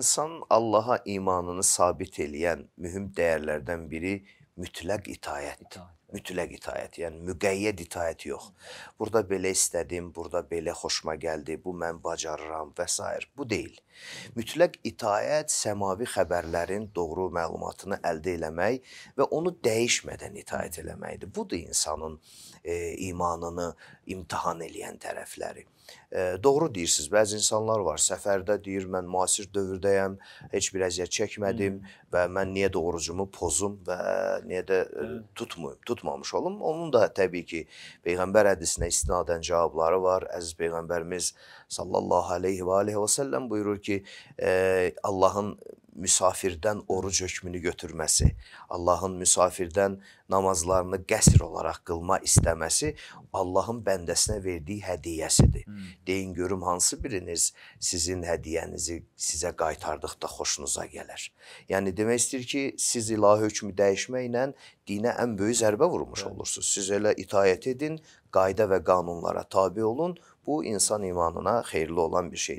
İnsan Allah'a imanını sabit eleyen mühim değerlerden biri mütlak itaattir. itaat. mütləq itaət, yəni müqəyyəd itaət yox. Burada belə istədim, burada belə xoşuma gəldi, bu mən bacarıram və s. bu deyil. Mütləq itaət səmavi xəbərlərin doğru məlumatını əldə eləmək və onu dəyişmədən itaət eləməkdir. Budur insanın e, imanını imtahan eləyən tərəfləri. E, doğru deyirsiz, bəzi insanlar var, səfərdə deyir mən müasir dövrdəyəm, heç bir əziyyət çəkmədim Hı. və mən niyə doğrucumu pozum və niyə də e, tutmuyum, tutmuyum unutmamış olum. Onun da təbii ki, Peyğəmbər hədisinə istinadən cavabları var. Əziz Peyğəmbərimiz sallallahu aleyhi və aleyhi və səlləm buyurur ki, e, Allahın müsafirdən oruc hökmünü götürməsi, Allahın müsafirdən namazlarını qəsr olaraq qılma istəməsi Allahın bəndəsinə verdiyi hədiyyəsidir. Hmm. Deyin görüm hansı biriniz sizin hədiyyənizi sizə qaytardıqda xoşunuza gələr? Yəni demək istəyir ki, siz ilahi hökmü dəyişməklə dinə ən böyük zərbə vurmuş evet. olursunuz. Siz elə itayət edin, qayda və qanunlara tabe olun. Bu insan imanına xeyirli olan bir şeydir.